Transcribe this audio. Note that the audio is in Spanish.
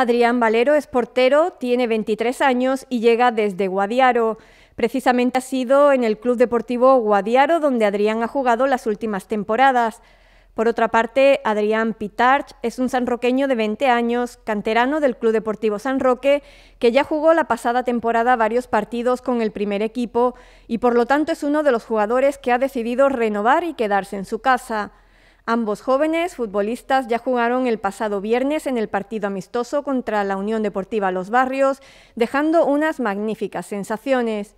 Adrián Valero es portero, tiene 23 años y llega desde Guadiaro. Precisamente ha sido en el Club Deportivo Guadiaro donde Adrián ha jugado las últimas temporadas. Por otra parte, Adrián Pitarch es un sanroqueño de 20 años, canterano del Club Deportivo San Roque, que ya jugó la pasada temporada varios partidos con el primer equipo y por lo tanto es uno de los jugadores que ha decidido renovar y quedarse en su casa. Ambos jóvenes futbolistas ya jugaron el pasado viernes en el partido amistoso contra la Unión Deportiva Los Barrios, dejando unas magníficas sensaciones.